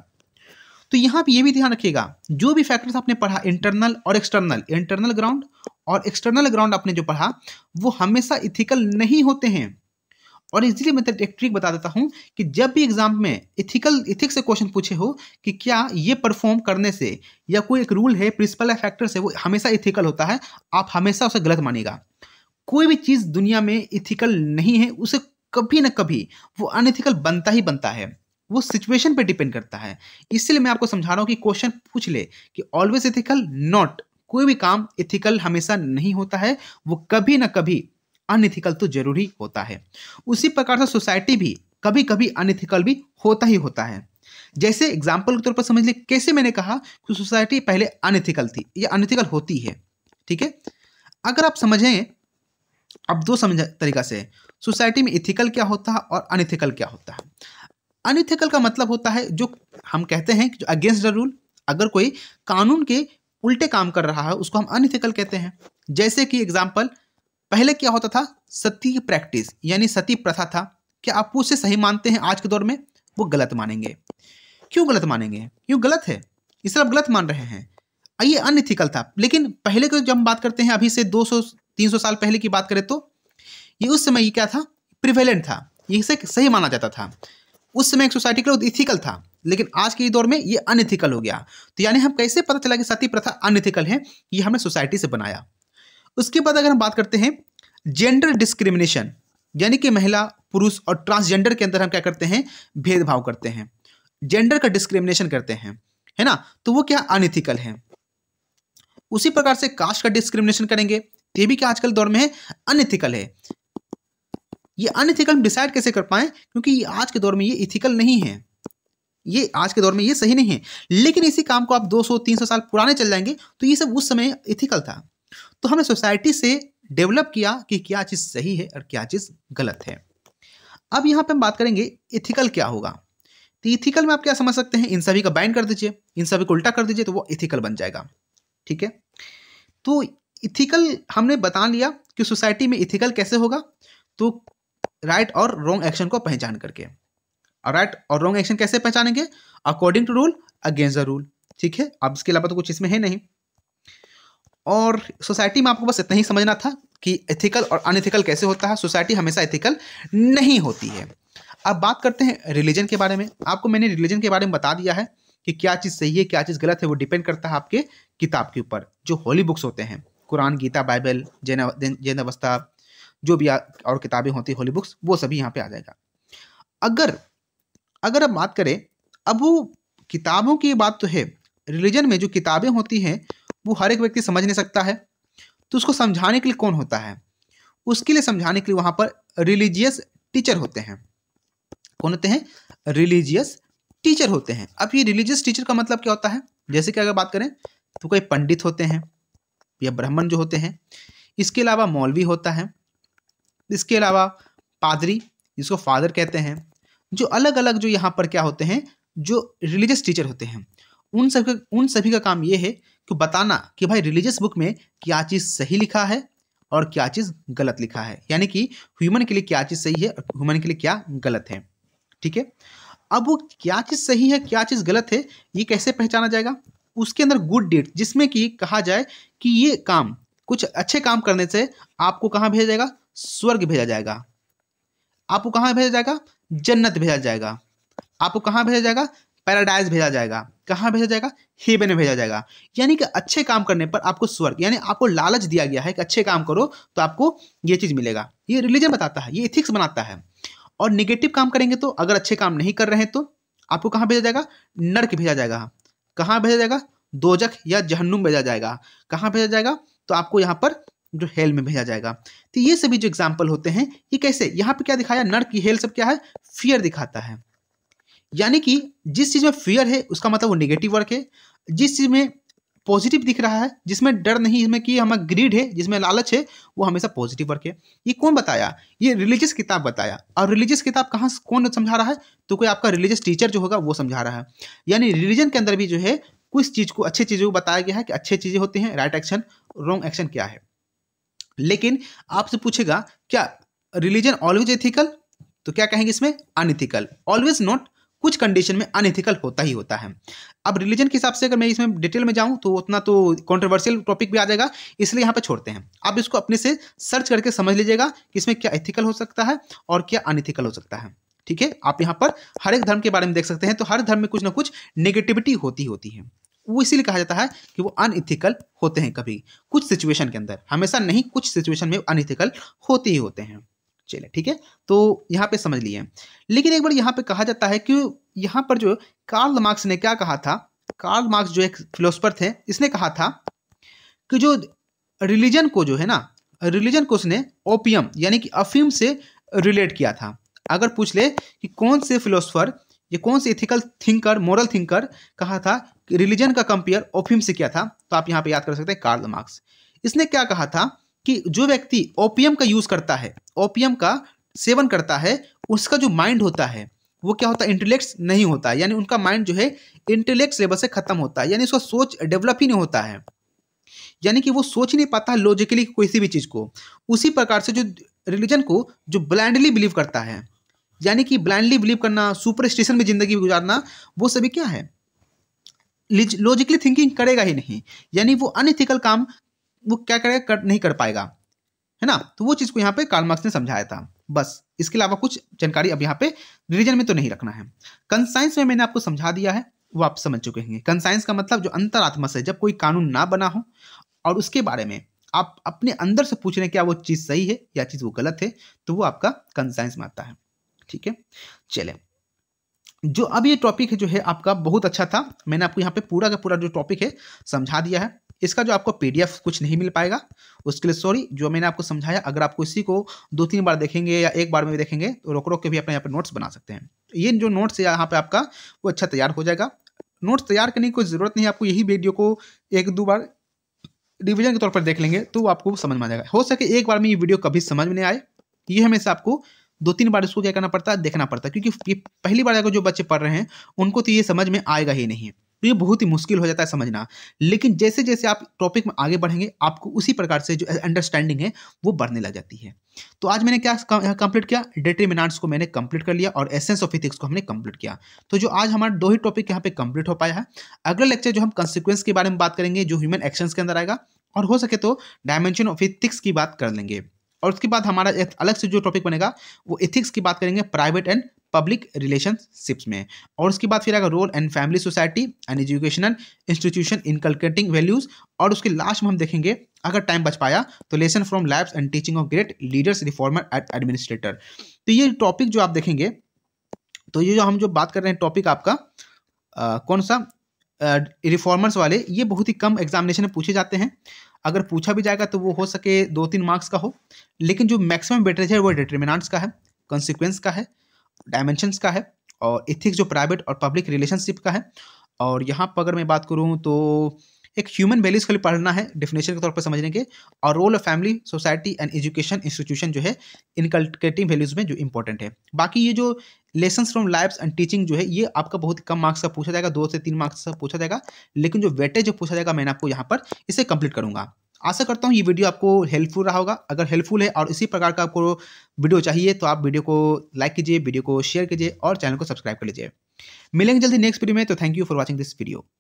तो यहाँ पर ये भी ध्यान रखिएगा जो भी फैक्टर्स आपने पढ़ा इंटरनल और एक्सटर्नल इंटरनल ग्राउंड और एक्सटर्नल ग्राउंड आपने जो पढ़ा वो हमेशा इथिकल नहीं होते हैं और इसलिए मैं एक ट्रिक बता देता हूँ कि जब भी एग्जाम में इथिकल इथिक्स से क्वेश्चन पूछे हो कि क्या ये परफॉर्म करने से या कोई एक रूल है प्रिंसिपल या फैक्टर से वो हमेशा इथिकल होता है आप हमेशा उसे गलत मानिएगा कोई भी चीज़ दुनिया में इथिकल नहीं है उसे कभी ना कभी वो अनएथिकल बनता ही बनता है वो सिचुएशन पे डिपेंड करता है इसलिए मैं आपको समझा रहा हूँ कि क्वेश्चन पूछ ले कि ऑलवेज एथिकल नॉट कोई भी काम एथिकल हमेशा नहीं होता है वो कभी ना कभी अनएथिकल तो जरूरी होता है उसी प्रकार से सोसाइटी भी कभी कभी अनएथिकल भी होता ही होता है जैसे एग्जाम्पल के तौर पर समझ ले कैसे मैंने कहा कि सोसाइटी पहले अनएथिकल थी या अनएथिकल होती है ठीक है अगर आप समझें अब दो समझ तरीका से सोसाइटी में इथिकल क्या होता है और अनइथिकल क्या होता है अनइथिकल का मतलब होता है जो हम कहते हैं कि जो अगेंस्ट द रूल अगर कोई कानून के उल्टे काम कर रहा है उसको हम अनइथिकल कहते हैं जैसे कि एग्जाम्पल पहले क्या होता था सती प्रैक्टिस यानी सती प्रथा था क्या आप उसे सही मानते हैं आज के दौर में वो गलत मानेंगे क्यों गलत मानेंगे क्यों गलत है इसे आप गलत मान रहे हैं ये अनइथिकल था लेकिन पहले के जब हम बात करते हैं अभी से 200 300 साल पहले की बात करें तो ये उस समय ये क्या था प्रिवेलेंट था ये इसे सही माना जाता था उस समय एक सोसाइटी के लोग इथिकल था लेकिन आज के दौर में ये अनइथिकल हो गया तो यानी हम कैसे पता चला कि सती प्रथा अनइथिकल है ये हमने सोसाइटी से बनाया उसके बाद अगर हम बात करते हैं जेंडर डिस्क्रिमिनेशन यानी कि महिला पुरुष और ट्रांसजेंडर के अंदर हम क्या करते हैं भेदभाव करते हैं जेंडर का डिस्क्रिमिनेशन करते हैं है ना तो वो क्या अनइथिकल है उसी प्रकार से कास्ट का डिस्क्रिमिनेशन करेंगे ये भी क्या आजकल दौर में है अनइथिकल है ये अनइथिकल हम डिसाइड कैसे कर पाएं क्योंकि आज के दौर में ये इथिकल नहीं है ये आज के दौर में ये सही नहीं है लेकिन इसी काम को आप 200-300 साल पुराने चल जाएंगे तो ये सब उस समय इथिकल था तो हमने सोसाइटी से डेवलप किया कि क्या चीज़ सही है और क्या चीज़ गलत है अब यहाँ पे हम बात करेंगे इथिकल क्या होगा तो इथिकल में आप क्या समझ सकते हैं इन सभी का बाइंड कर दीजिए इन सभी को उल्टा कर दीजिए तो वो इथिकल बन जाएगा ठीक है तो इथिकल हमने बता लिया कि सोसाइटी में इथिकल कैसे होगा तो राइट और रॉन्ग एक्शन को पहचान करके और राइट और रॉन्ग एक्शन कैसे पहचानेंगे according to rule against the rule ठीक है अब इसके अलावा तो कुछ इसमें है नहीं और सोसाइटी में आपको बस इतना ही समझना था कि एथिकल और अनएथिकल कैसे होता है सोसाइटी हमेशा एथिकल नहीं होती है अब बात करते हैं रिलीजन के बारे में आपको मैंने रिलीजन के बारे में बता दिया है कि क्या चीज़ सही है क्या चीज़ गलत है वो डिपेंड करता है आपके किताब के ऊपर जो होली बुक्स होते हैं कुरान गीता बाइबल जैन जैन अवस्था जो भी और किताबें होती होली बुक्स वो सभी यहाँ पे आ जाएगा अगर अगर अब बात करें अब वो किताबों की बात तो है रिलीजन में जो किताबें होती हैं वो हर एक व्यक्ति समझ नहीं सकता है तो उसको समझाने के लिए कौन होता है उसके लिए समझाने के लिए वहाँ पर रिलीजियस टीचर होते हैं कौन होते हैं रिलीजियस टीचर होते हैं अब ये रिलीजियस टीचर का मतलब क्या होता है जैसे कि अगर बात करें तो कोई पंडित होते हैं या ब्राह्मण जो होते हैं इसके अलावा मौलवी होता है इसके अलावा पादरी जिसको फादर कहते हैं जो अलग अलग जो यहाँ पर क्या होते हैं जो रिलीजियस टीचर होते हैं उन सब उन सभी का काम ये है कि बताना कि भाई रिलीजियस बुक में क्या चीज़ सही लिखा है और क्या चीज़ गलत लिखा है यानी कि ह्यूमन के लिए क्या चीज़ सही है और ह्यूमन के लिए क्या गलत है ठीक है अब वो क्या चीज़ सही है क्या चीज़ गलत है ये कैसे पहचाना जाएगा उसके अंदर गुड डेट जिसमें कि कहा जाए कि ये काम कुछ अच्छे काम करने से आपको कहाँ भेजा जाएगा स्वर्ग भेजा जाएगा आपको कहाँ भेजा जाएगा जन्नत भेजा जाएगा आपको कहाँ भेजा जाएगा पैराडाइज भेजा जाएगा कहाँ भेजा जाएगा हेवन भेजा जाएगा यानी कि अच्छे काम करने पर आपको स्वर्ग यानी आपको लालच दिया गया है कि अच्छे काम करो तो आपको ये चीज़ मिलेगा ये रिलीजन बताता है ये इथिक्स बनाता है और निगेटिव काम करेंगे तो अगर अच्छे काम नहीं कर रहे हैं तो आपको कहाँ भेजा जाएगा नर्क भेजा जाएगा कहाँ भेजा जाएगा दोजक या जहन्नुम भेजा जाएगा कहाँ भेजा जाएगा तो आपको यहाँ पर जो हेल में भेजा जाएगा तो ये सभी जो एग्जाम्पल होते हैं ये कैसे यहाँ पे क्या दिखाया नर की हेल सब क्या है फियर दिखाता है यानी कि जिस चीज़ में फियर है उसका मतलब वो निगेटिव वर्क है जिस चीज़ में पॉजिटिव दिख रहा है जिसमें डर नहीं जिसमें कि हमारा ग्रीड है जिसमें लालच है वो हमेशा पॉजिटिव वर्क है ये कौन बताया ये रिलीजियस किताब बताया और रिलीजियस किताब कहाँ कौन समझा रहा है तो कोई आपका रिलीजियस टीचर जो होगा वो समझा रहा है यानी रिलीजन के अंदर भी जो है कुछ चीज़ को अच्छी चीज़ों को बताया गया है कि अच्छी चीज़ें होती हैं राइट एक्शन रॉन्ग एक्शन क्या है लेकिन आपसे पूछेगा क्या रिलीजन ऑलवेज एथिकल तो क्या कहेंगे इसमें अनथिकल ऑलवेज नॉट कुछ कंडीशन में अनएथिकल होता ही होता है अब रिलीजन के हिसाब से अगर मैं इसमें डिटेल में जाऊं तो उतना तो कंट्रोवर्शियल टॉपिक भी आ जाएगा इसलिए यहाँ पर छोड़ते हैं आप इसको अपने से सर्च करके समझ लीजिएगा कि इसमें क्या एथिकल हो सकता है और क्या अनएथिकल हो सकता है ठीक है आप यहाँ पर हर एक धर्म के बारे में देख सकते हैं तो हर धर्म में कुछ ना कुछ नेगेटिविटी होती होती है वो इसीलिए कहा जाता है कि वो अनइथिकल होते हैं कभी कुछ सिचुएशन के अंदर हमेशा नहीं कुछ सिचुएशन में अनइथिकल होते ही होते हैं चले ठीक है तो यहाँ पे समझ लिए लेकिन एक बार यहाँ पे कहा जाता है कि यहाँ पर जो कार्ल मार्क्स ने क्या कहा था कार्ल मार्क्स जो एक फिलोसफर थे इसने कहा था कि जो रिलीजन को जो है ना रिलीजन को उसने ओपियम यानी कि अफीम से रिलेट किया था अगर पूछ ले कि कौन से फिलोसफर ये कौन से इथिकल थिंकर मॉरल थिंकर कहा था कि रिलीजन का कंपेयर ओपियम से किया था तो आप यहाँ पे याद कर सकते हैं कार्ल मार्क्स इसने क्या कहा था कि जो व्यक्ति ओपियम का यूज़ करता है ओपियम का सेवन करता है उसका जो माइंड होता है वो क्या होता है इंटेलेक्ट्स नहीं होता यानी उनका माइंड जो है इंटेलेक्ट लेवल से खत्म होता है यानी उसका सोच डेवलप ही नहीं होता है यानी कि वो सोच नहीं पाता लॉजिकली किसी भी चीज़ को उसी प्रकार से जो रिलीजन को जो ब्लाइंडली बिलीव करता है यानी कि ब्लाइंडली बिलीव करना सुपर स्टेशन में ज़िंदगी गुजारना वो सभी क्या है लॉजिकली थिंकिंग करेगा ही नहीं यानी वो अनथिकल काम वो क्या करेगा कर, नहीं कर पाएगा है ना तो वो चीज़ को यहाँ पे कार्ल मार्क्स ने समझाया था बस इसके अलावा कुछ जानकारी अब यहाँ पे रिलीजन में तो नहीं रखना है कंसाइंस में मैंने आपको समझा दिया है वो आप समझ चुके होंगे कंसाइंस का मतलब जो अंतरात्मा से जब कोई कानून ना बना हो और उसके बारे में आप अपने अंदर से पूछ रहे हैं क्या वो चीज़ सही है या चीज़ वो गलत है तो वो आपका कंसाइंस में आता है ठीक है चले जो अब ये टॉपिक है जो है आपका बहुत अच्छा था मैंने आपको यहाँ पे पूरा का पूरा जो टॉपिक है समझा दिया है इसका जो आपको पीडीएफ कुछ नहीं मिल पाएगा उसके लिए सॉरी जो मैंने आपको समझाया अगर आपको इसी को दो तीन बार देखेंगे या एक बार में भी देखेंगे तो रोक रोक के भी अपने यहाँ पे नोट्स बना सकते हैं ये जो नोट्स है यहाँ पे आपका वो अच्छा तैयार हो जाएगा नोट्स तैयार करने की कोई ज़रूरत नहीं आपको यही वीडियो को एक दो बार रिविजन के तौर पर देख लेंगे तो आपको समझ में आ जाएगा हो सके एक बार में ये वीडियो कभी समझ में नहीं आए ये हमेशा आपको दो तीन बार इसको क्या करना पड़ता है देखना पड़ता है क्योंकि ये पहली बार अगर जो बच्चे पढ़ रहे हैं उनको तो ये समझ में आएगा ही नहीं तो ये बहुत ही मुश्किल हो जाता है समझना लेकिन जैसे जैसे आप टॉपिक में आगे बढ़ेंगे आपको उसी प्रकार से जो अंडरस्टैंडिंग है वो बढ़ने लग जाती है तो आज मैंने क्या कंप्लीट किया डिटरमिनेंट्स को मैंने कंप्लीट कर लिया और एसेंस ऑफ इथिक्स को हमने कंप्लीट किया तो जो आज हमारा दो ही टॉपिक यहाँ पे कंप्लीट हो पाया है अगला लेक्चर जो हम कंसिक्वेंस के बारे में बात करेंगे जो ह्यूमन एक्शंस के अंदर आएगा और हो सके तो डायमेंशन ऑफ इथिक्स की बात कर लेंगे और उसके बाद हमारा अलग से जो टॉपिक बनेगा वो एथिक्स की बात करेंगे प्राइवेट एंड पब्लिक रिलेशनशिप्स में और उसके बाद फिर आएगा role and family society and educational institution inculcating values और उसके लास्ट में हम देखेंगे अगर टाइम बच पाया तो lesson from labs and teaching of great leaders reformer and administrator तो ये टॉपिक जो आप देखेंगे तो ये जो हम जो बात कर रहे हैं टॉपिक आपका आ, कौन सा रिफॉर्मर्स वाले ये बहुत ही कम एग्जामिनेशन में पूछे जाते हैं अगर पूछा भी जाएगा तो वो हो सके दो तीन मार्क्स का हो लेकिन जो मैक्सिमम वेटेज है वो डिटर्मिनाट्स का है कॉन्सिक्वेंस का है डायमेंशंस का है और इथिक्स जो प्राइवेट और पब्लिक रिलेशनशिप का है और यहाँ पर अगर मैं बात करूँ तो एक ह्यूमन वैल्यूज खाली पढ़ना है डेफिनेशन के तौर पर समझने के और role of family society and education institution जो है इनकल्केटिंग वैल्यूज में जो इंपॉर्टेंट है बाकी ये जो lesson from life and teaching जो है ये आपका बहुत कम मार्क्स का पूछा जाएगा दो से तीन मार्क्स का पूछा जाएगा लेकिन जो वेटेज जो पूछा जाएगा मैंने आपको यहाँ पर इसे कंप्लीट करूंगा आशा करता हूँ ये वीडियो आपको हेल्पफुल रहा होगा अगर हेल्पफुल है और इसी प्रकार का आपको वीडियो चाहिए तो आप वीडियो को लाइक कीजिए वीडियो को शेयर कीजिए और चैनल को सब्सक्राइब कर लीजिए मिलेंगे जल्दी नेक्स्ट वीडियो में तो thank you for watching this video